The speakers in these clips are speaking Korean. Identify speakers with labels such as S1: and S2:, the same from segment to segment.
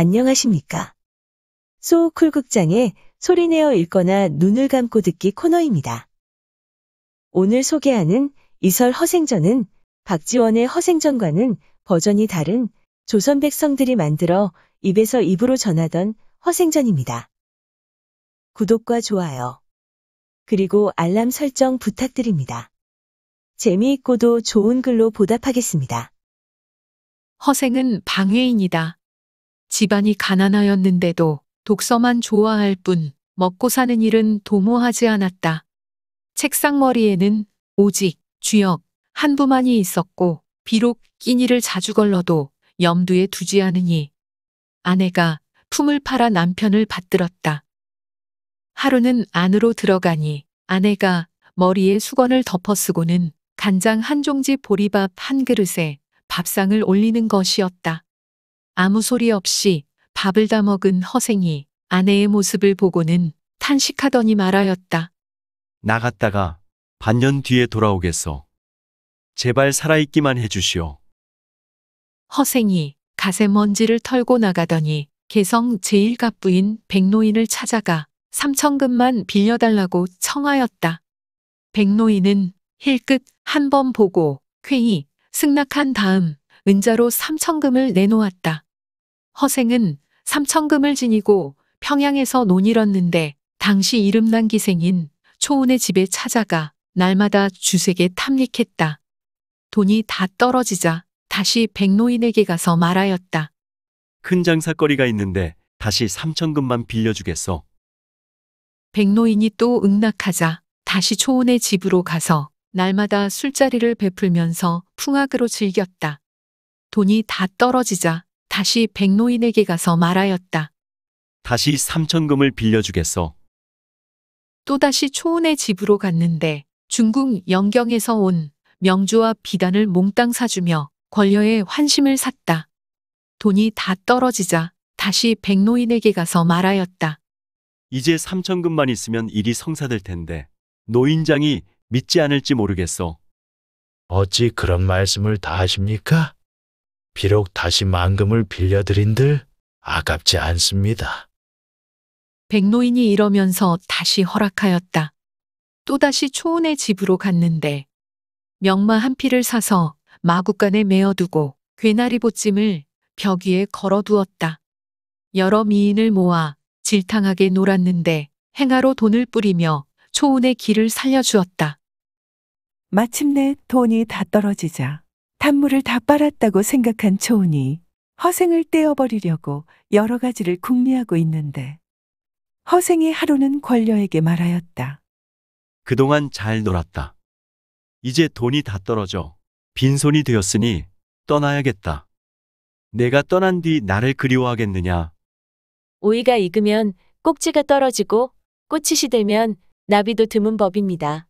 S1: 안녕하십니까. 소쿨 극장의 소리내어 읽거나 눈을 감고 듣기 코너입니다. 오늘 소개하는 이설 허생전은 박지원의 허생전과는 버전이 다른 조선 백성들이 만들어 입에서 입으로 전하던 허생전입니다. 구독과 좋아요 그리고 알람 설정 부탁드립니다. 재미있고도 좋은
S2: 글로 보답하겠습니다. 허생은 방해인이다. 집안이 가난하였는데도 독서만 좋아할 뿐 먹고 사는 일은 도모하지 않았다. 책상머리에는 오직 주역 한 부만이 있었고 비록 끼니를 자주 걸러도 염두에 두지 않으니 아내가 품을 팔아 남편을 받들었다. 하루는 안으로 들어가니 아내가 머리에 수건을 덮어 쓰고는 간장 한 종지 보리밥 한 그릇에 밥상을 올리는 것이었다. 아무 소리 없이 밥을 다 먹은 허생이 아내의 모습을 보고는 탄식하더니 말하였다.
S3: 나갔다가 반년 뒤에 돌아오겠소. 제발 살아있기만 해주시오.
S2: 허생이 가세먼지를 털고 나가더니 개성 제일갑부인 백노인을 찾아가 3천금만 빌려달라고 청하였다. 백노인은 힐끗 한 번 보고 쾌히 승낙한 다음 은자로 삼천금을 내놓았다. 허생은 삼천금을 지니고 평양에서 논일었는데 당시 이름난 기생인 초은의 집에 찾아가 날마다 주색에 탐닉했다. 돈이 다 떨어지자 다시 백노인에게 가서 말하였다.
S3: 큰 장사거리가 있는데 다시 삼천금만 빌려주겠어
S2: 백노인이 또 응낙하자 다시 초은의 집으로 가서 날마다 술자리를 베풀면서 풍악으로 즐겼다. 돈이 다 떨어지자 다시 백노인에게 가서 말하였다.
S3: 다시 삼천금을 빌려주겠어.
S2: 또다시 초은의 집으로 갔는데 중국 영경에서 온 명주와 비단을 몽땅 사주며 권려의 환심을 샀다. 돈이 다 떨어지자 다시 백노인에게 가서 말하였다.
S3: 이제 삼천금만 있으면 일이 성사될 텐데 노인장이 믿지 않을지 모르겠어. 어찌 그런 말씀을 다 하십니까? 비록 다시 만금을 빌려드린들 아깝지 않습니다.
S2: 백노인이 이러면서 다시 허락하였다. 또다시 초운의 집으로 갔는데 명마 한 피를 사서 마구간에 메어두고 괴나리 보찜을 벽 위에 걸어두었다. 여러 미인을 모아 질탕하게 놀았는데 행아로 돈을 뿌리며 초운의 길을 살려주었다. 마침내 돈이 다 떨어지자
S4: 단물을 다 빨았다고 생각한 초은이 허생을 떼어버리려고 여러 가지를 궁리하고 있는데 허생이 하루는 권려에게 말하였다.
S3: 그동안 잘 놀았다. 이제 돈이 다 떨어져 빈손이 되었으니 떠나야겠다. 내가 떠난 뒤 나를 그리워하겠느냐.
S1: 오이가 익으면 꼭지가 떨어지고 꽃이 시들면 나비도 드문 법입니다.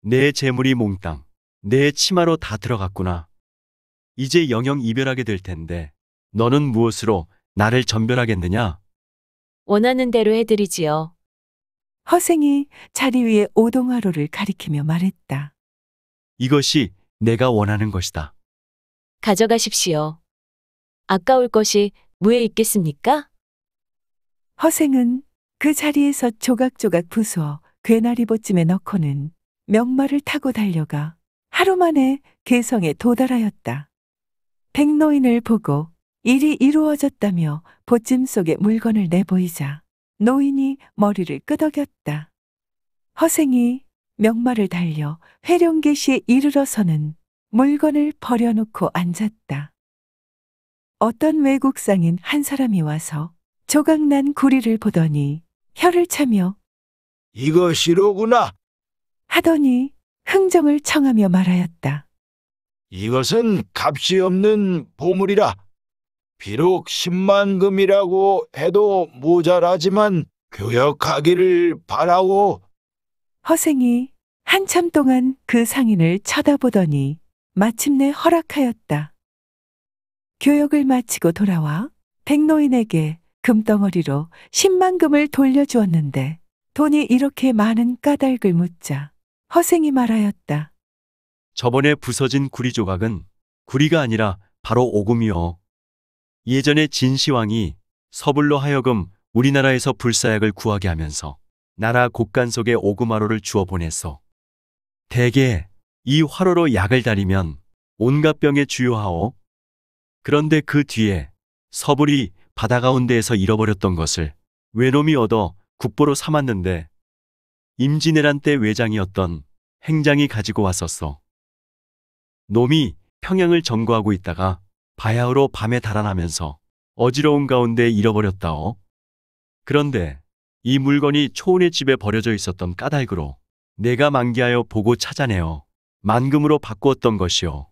S3: 내 재물이 몽땅 내 치마로 다 들어갔구나. 이제 영영 이별하게 될 텐데 너는 무엇으로 나를 전별하겠느냐?
S1: 원하는 대로 해드리지요. 허생이 자리 위에 오동화로를 가리키며 말했다.
S3: 이것이 내가 원하는 것이다.
S1: 가져가십시오. 아까울 것이 무에 있겠습니까? 허생은 그 자리에서 조각조각
S4: 부숴 괴나리보찜에 넣고는 명마를 타고 달려가 하루 만에 개성에 도달하였다. 백노인을 보고 일이 이루어졌다며 보찜 속에 물건을 내보이자 노인이 머리를 끄덕였다. 허생이 명마를 달려 회룡계시에 이르러서는 물건을 버려놓고 앉았다. 어떤 외국 상인 한 사람이 와서 조각난 구리를 보더니 혀를 차며
S3: 이것이로구나
S4: 하더니 흥정을 청하며 말하였다.
S3: 이것은 값이 없는 보물이라 비록 10만 금이라고 해도 모자라지만 교역하기를 바라오.
S4: 허생이 한참 동안 그 상인을 쳐다보더니 마침내 허락하였다. 교역을 마치고 돌아와 백노인에게 금덩어리로 10만 금을 돌려주었는데 돈이 이렇게 많은 까닭을 묻자 허생이 말하였다.
S3: 저번에 부서진 구리 조각은 구리가 아니라 바로 오금이요. 예전에 진시황이 서불로 하여금 우리나라에서 불사약을 구하게 하면서 나라 곳간 속에 오금화로를 주어 보냈소. 대개 이 화로로 약을 다리면 온갖 병에 주요하오. 그런데 그 뒤에 서불이 바다 가운데에서 잃어버렸던 것을 외놈이 얻어 국보로 삼았는데 임진왜란 때 외장이었던 행장이 가지고 왔었어. 놈이 평양을 점거하고 있다가 바야흐로 밤에 달아나면서 어지러운 가운데 잃어버렸다오. 그런데 이 물건이 초원의 집에 버려져 있었던 까닭으로 내가 만기하여 보고 찾아내어 만금으로 바꾸었던 것이요.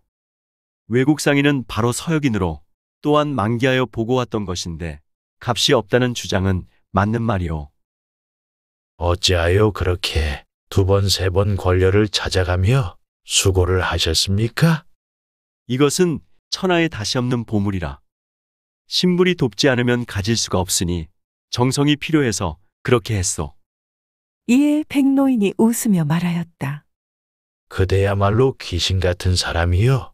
S3: 외국 상인은 바로 서역인으로 또한 만기하여 보고 왔던 것인데 값이 없다는 주장은 맞는 말이오. 어찌하여 그렇게 두 번, 세 번 권려를 찾아가며 수고를 하셨습니까? 이것은 천하에 다시 없는 보물이라. 신불이 돕지 않으면 가질 수가 없으니 정성이 필요해서 그렇게 했소.
S4: 이에 백노인이 웃으며 말하였다.
S3: 그대야말로 귀신 같은 사람이요.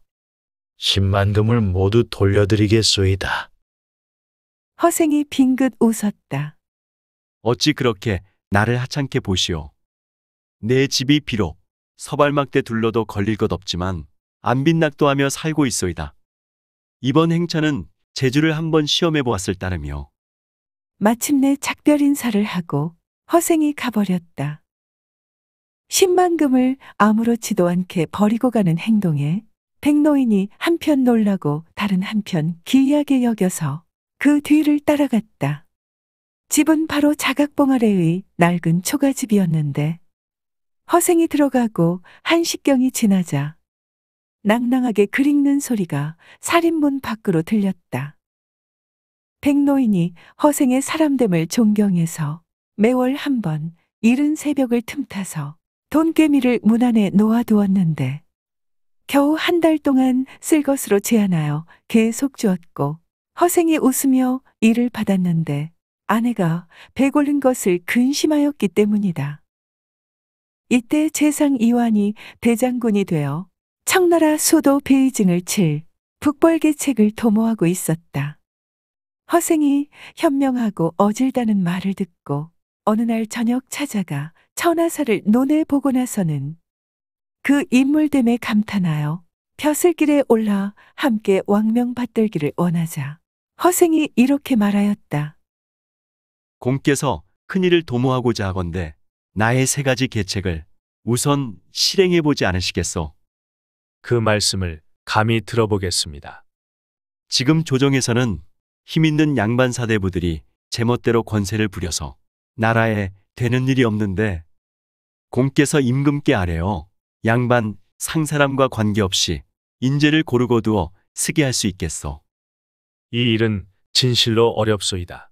S3: 십만금을 모두 돌려드리겠소이다.
S4: 허생이 빙긋 웃었다.
S3: 어찌 그렇게 나를 하찮게 보시오. 내 집이 비록 서발막대 둘러도 걸릴 것 없지만 안빈낙도 하며 살고 있어이다. 이번 행차는 제주를 한번 시험해 보았을 따름이요.
S4: 마침내 작별 인사를 하고 허생이 가버렸다. 10만금을 아무렇지도 않게 버리고 가는 행동에 백노인이 한편 놀라고 다른 한편 기이하게 여겨서 그 뒤를 따라갔다. 집은 바로 자각봉 아래의 낡은 초가집이었는데 허생이 들어가고 한식경이 지나자 낭낭하게 그 읽는 소리가 살인문 밖으로 들렸다. 백노인이 허생의 사람됨을 존경해서 매월 한 번 이른 새벽을 틈타서 돈깨미를 문 안에 놓아두었는데 겨우 한 달 동안 쓸 것으로 제안하여 계속 주었고 허생이 웃으며 일을 받았는데 아내가 배골린 것을 근심하였기 때문이다. 이때 재상 이완이 대장군이 되어 청나라 수도 베이징을 칠 북벌계책을 도모하고 있었다. 허생이 현명하고 어질다는 말을 듣고 어느 날 저녁 찾아가 천하사를 논에 보고 나서는 그 인물됨에 감탄하여 벼슬길에 올라 함께 왕명 받들기를 원하자 허생이 이렇게 말하였다.
S3: 공께서 큰일을 도모하고자 하건대 나의 세 가지 계책을 우선 실행해보지 않으시겠소. 그 말씀을 감히 들어보겠습니다. 지금 조정에서는 힘있는 양반 사대부들이 제멋대로 권세를 부려서 나라에 되는 일이 없는데 공께서 임금께 아래어 양반 상사람과 관계없이 인재를 고르고 두어 쓰게 할 수 있겠소. 이 일은 진실로 어렵소이다.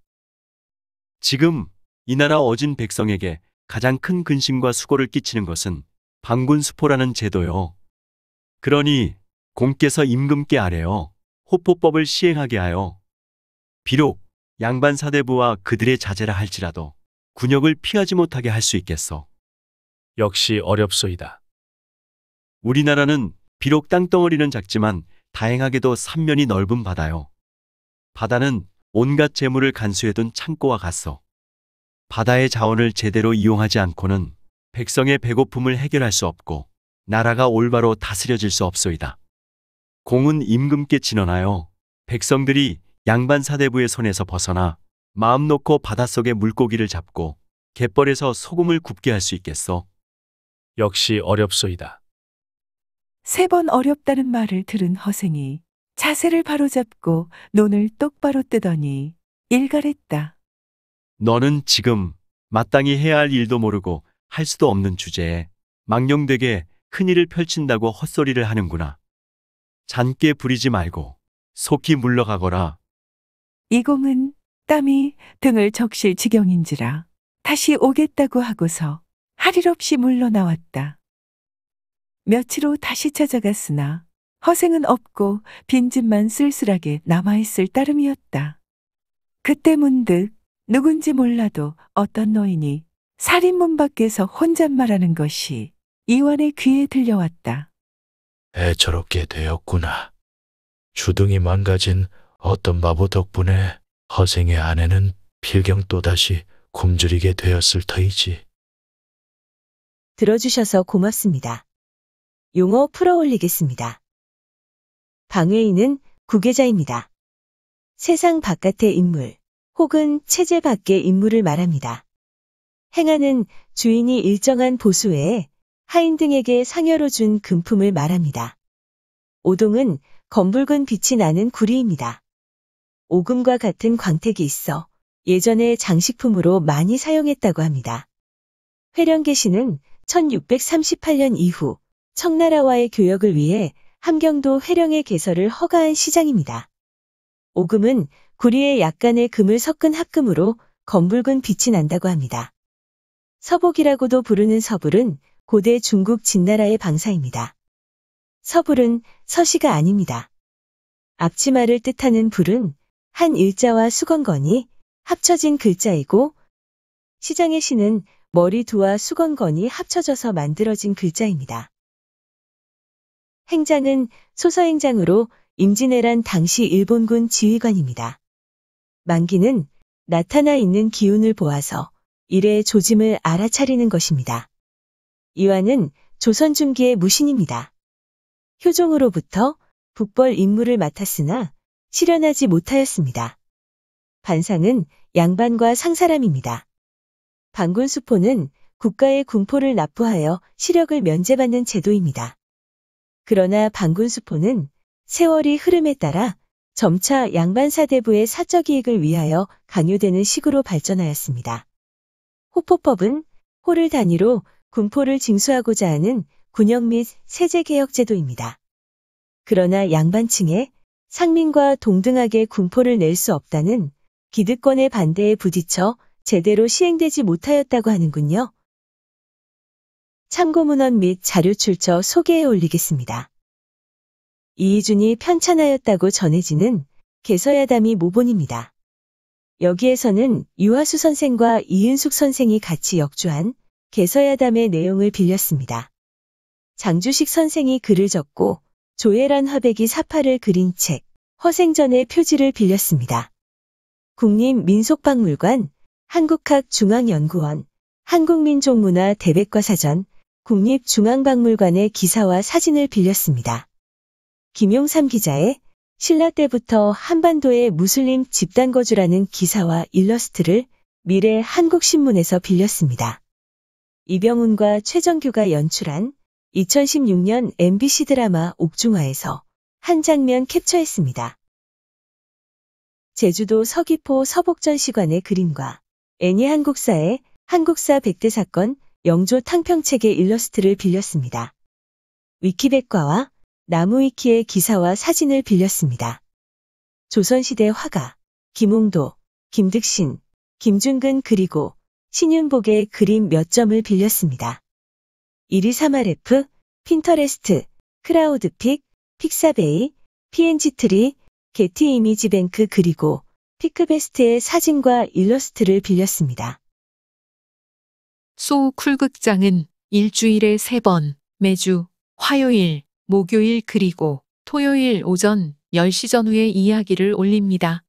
S3: 지금 이 나라 어진 백성에게 가장 큰 근심과 수고를 끼치는 것은 방군수포라는 제도요. 그러니 공께서 임금께 아래요. 호포법을 시행하게 하여 비록 양반 사대부와 그들의 자제라 할지라도 군역을 피하지 못하게 할 수 있겠소. 역시 어렵소이다. 우리나라는 비록 땅덩어리는 작지만 다행하게도 삼면이 넓은 바다요. 바다는 온갖 재물을 간수해둔 창고와 같소. 바다의 자원을 제대로 이용하지 않고는 백성의 배고픔을 해결할 수 없고 나라가 올바로 다스려질 수 없소이다. 공은 임금께 진언하여 백성들이 양반 사대부의 손에서 벗어나 마음 놓고 바닷속에 물고기를 잡고 갯벌에서 소금을 굽게 할 수 있겠소. 역시 어렵소이다.
S4: 세 번 어렵다는 말을 들은 허생이 자세를 바로잡고 눈을 똑바로 뜨더니 일갈했다.
S3: 너는 지금 마땅히 해야 할 일도 모르고 할 수도 없는 주제에 망령되게 큰일을 펼친다고 헛소리를 하는구나. 잔게 부리지 말고 속히 물러가거라.
S4: 이공은 땀이 등을 적실 지경인지라 다시 오겠다고 하고서 할일 없이 물러나왔다. 며칠 후 다시 찾아갔으나 허생은 없고 빈집만 쓸쓸하게 남아있을 따름이었다. 그때 문득 누군지 몰라도 어떤 노인이 살인문 밖에서 혼잣말하는 것이 이완의 귀에 들려왔다.
S3: 애처롭게 되었구나. 주둥이 망가진 어떤 마보 덕분에 허생의 아내는 필경 또다시 굶주리게 되었을 터이지.
S1: 들어주셔서 고맙습니다. 용어 풀어 올리겠습니다. 방웨이는 구계자입니다. 세상 바깥의 인물 혹은 체제 밖의 인물을 말합니다. 행아는 주인이 일정한 보수 외에 하인 등에게 상여로 준 금품을 말합니다. 오동은 검붉은 빛이 나는 구리입니다. 오금과 같은 광택이 있어 예전에 장식품으로 많이 사용했다고 합니다. 회령계시는 1638년 이후 청나라와의 교역을 위해 함경도 회령의 개설을 허가한 시장입니다. 오금은 구리에 약간의 금을 섞은 합금으로 검붉은 빛이 난다고 합니다. 서복이라고도 부르는 서불은 고대 중국 진나라의 방사입니다. 서불은 서시가 아닙니다. 앞치마를 뜻하는 불은 한 일자와 수건건이 합쳐진 글자이고 시장의 시는 머리 두와 수건건이 합쳐져서 만들어진 글자입니다. 행장은 소서행장으로 임진왜란 당시 일본군 지휘관입니다. 만기는 나타나 있는 기운을 보아서 일의 조짐을 알아차리는 것입니다. 이완은 조선 중기의 무신입니다. 효종으로부터 북벌 임무를 맡았으나 실현하지 못하였습니다. 반상은 양반과 상사람입니다. 반군수포는 국가의 군포를 납부하여 시력을 면제받는 제도입니다. 그러나 방군수포는 세월이 흐름에 따라 점차 양반사대부의 사적 이익을 위하여 강요되는 식으로 발전하였습니다. 호포법은 호를 단위로 군포를 징수하고자 하는 군역 및 세제개혁 제도입니다. 그러나 양반층에 상민과 동등하게 군포를 낼 수 없다는 기득권의 반대에 부딪혀 제대로 시행되지 못하였다고 하는군요. 참고문헌 및 자료 출처 소개에 올리겠습니다. 이희준이 편찬하였다고 전해지는 개서야담이 모본입니다. 여기에서는 유하수 선생과 이은숙 선생이 같이 역주한 개서야담의 내용을 빌렸습니다. 장주식 선생이 글을 적고 조혜란 화백이 사파를 그린 책 허생전의 표지를 빌렸습니다. 국립민속박물관, 한국학중앙연구원, 한국민족문화대백과사전, 국립중앙박물관의 기사와 사진을 빌렸습니다. 김용삼 기자의 신라 때부터 한반도의 무슬림 집단 거주라는 기사와 일러스트를 미래 한국신문에서 빌렸습니다. 이병훈과 최정규가 연출한 2016년 MBC 드라마 옥중화에서 한 장면 캡처했습니다. 제주도 서귀포 서복전시관의 그림과 애니 한국사의 한국사 백대 사건 영조 탕평책의 일러스트를 빌렸습니다. 위키백과와 나무위키의 기사와 사진을 빌렸습니다. 조선시대 화가 김홍도, 김득신, 김준근 그리고 신윤복의 그림 몇 점을 빌렸습니다. 123RF, 핀터레스트, 크라우드픽, 픽사베이, PNG트리, 게티 이미지뱅크 그리고 피크베스트의 사진과 일러스트를 빌렸습니다.
S2: 소우쿨 극장은 일주일에 세번 매주 화요일, 목요일 그리고 토요일 오전 10시 전후에 이야기를 올립니다.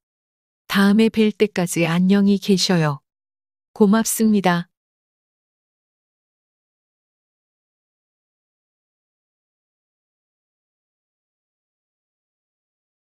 S2: 다음에 뵐 때까지 안녕히 계셔요. 고맙습니다.